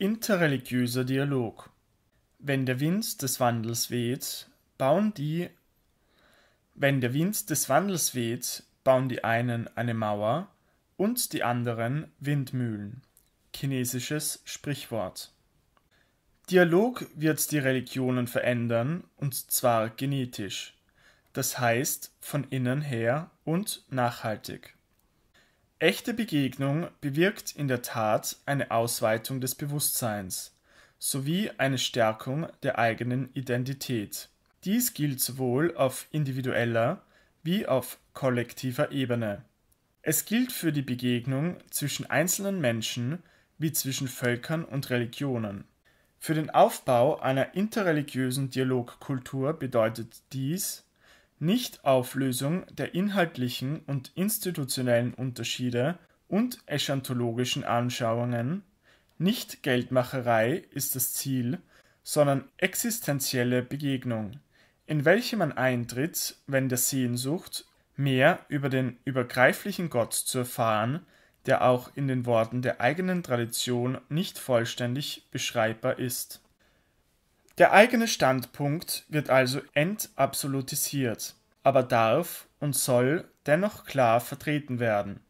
Interreligiöser Dialog. Wenn der Wind des Wandels weht, bauen die Wenn der Wind des Wandels weht, bauen die einen eine Mauer und die anderen Windmühlen. Chinesisches Sprichwort. Dialog wird die Religionen verändern, und zwar genetisch, das heißt von innen her und nachhaltig. Echte Begegnung bewirkt in der Tat eine Ausweitung des Bewusstseins sowie eine Stärkung der eigenen Identität. Dies gilt sowohl auf individueller wie auf kollektiver Ebene. Es gilt für die Begegnung zwischen einzelnen Menschen wie zwischen Völkern und Religionen. Für den Aufbau einer interreligiösen Dialogkultur bedeutet dies, Nichtauflösung der inhaltlichen und institutionellen Unterschiede und eschatologischen Anschauungen, Nicht-Geldmacherei ist das Ziel, sondern existenzielle Begegnung, in welche man eintritt, wenn der Sehnsucht, mehr über den übergreiflichen Gott zu erfahren, der auch in den Worten der eigenen Tradition nicht vollständig beschreibbar ist der eigene Standpunkt wird also entabsolutisiert, aber darf und soll dennoch klar vertreten werden.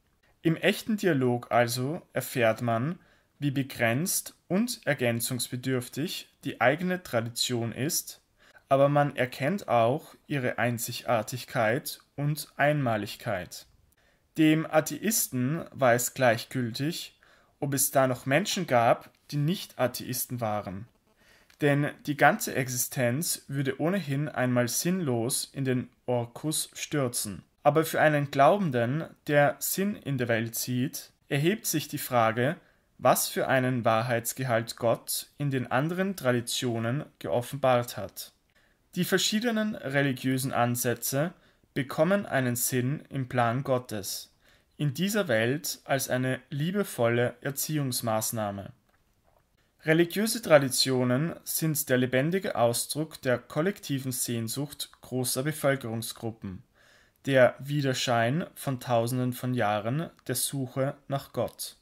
Im echten Dialog also erfährt man, wie begrenzt und ergänzungsbedürftig die eigene Tradition ist, aber man erkennt auch ihre Einzigartigkeit und Einmaligkeit. Dem Atheisten war es gleichgültig, ob es da noch Menschen gab, die nicht Atheisten waren denn die ganze Existenz würde ohnehin einmal sinnlos in den Orkus stürzen. Aber für einen Glaubenden, der Sinn in der Welt sieht, erhebt sich die Frage, was für einen Wahrheitsgehalt Gott in den anderen Traditionen geoffenbart hat. Die verschiedenen religiösen Ansätze bekommen einen Sinn im Plan Gottes, in dieser Welt als eine liebevolle Erziehungsmaßnahme. Religiöse Traditionen sind der lebendige Ausdruck der kollektiven Sehnsucht großer Bevölkerungsgruppen, der Widerschein von Tausenden von Jahren der Suche nach Gott.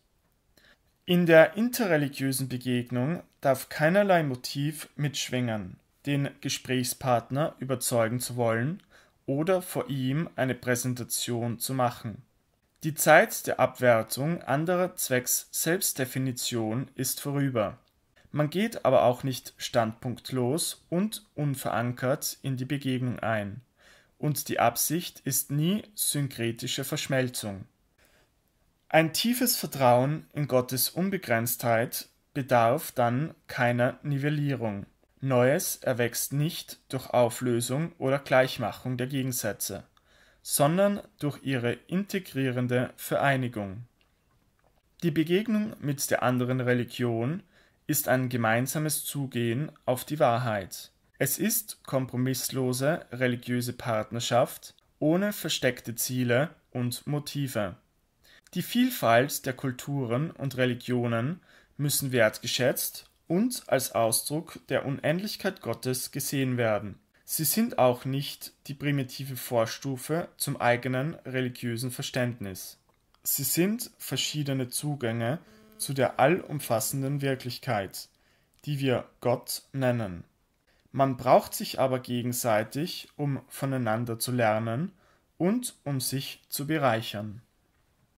In der interreligiösen Begegnung darf keinerlei Motiv mitschwingen, den Gesprächspartner überzeugen zu wollen oder vor ihm eine Präsentation zu machen. Die Zeit der Abwertung anderer zwecks Selbstdefinition ist vorüber man geht aber auch nicht standpunktlos und unverankert in die Begegnung ein. Und die Absicht ist nie synkretische Verschmelzung. Ein tiefes Vertrauen in Gottes Unbegrenztheit bedarf dann keiner Nivellierung. Neues erwächst nicht durch Auflösung oder Gleichmachung der Gegensätze, sondern durch ihre integrierende Vereinigung. Die Begegnung mit der anderen Religion ist ein gemeinsames Zugehen auf die Wahrheit. Es ist kompromisslose religiöse Partnerschaft ohne versteckte Ziele und Motive. Die Vielfalt der Kulturen und Religionen müssen wertgeschätzt und als Ausdruck der Unendlichkeit Gottes gesehen werden. Sie sind auch nicht die primitive Vorstufe zum eigenen religiösen Verständnis. Sie sind verschiedene Zugänge zu der allumfassenden Wirklichkeit, die wir Gott nennen. Man braucht sich aber gegenseitig, um voneinander zu lernen und um sich zu bereichern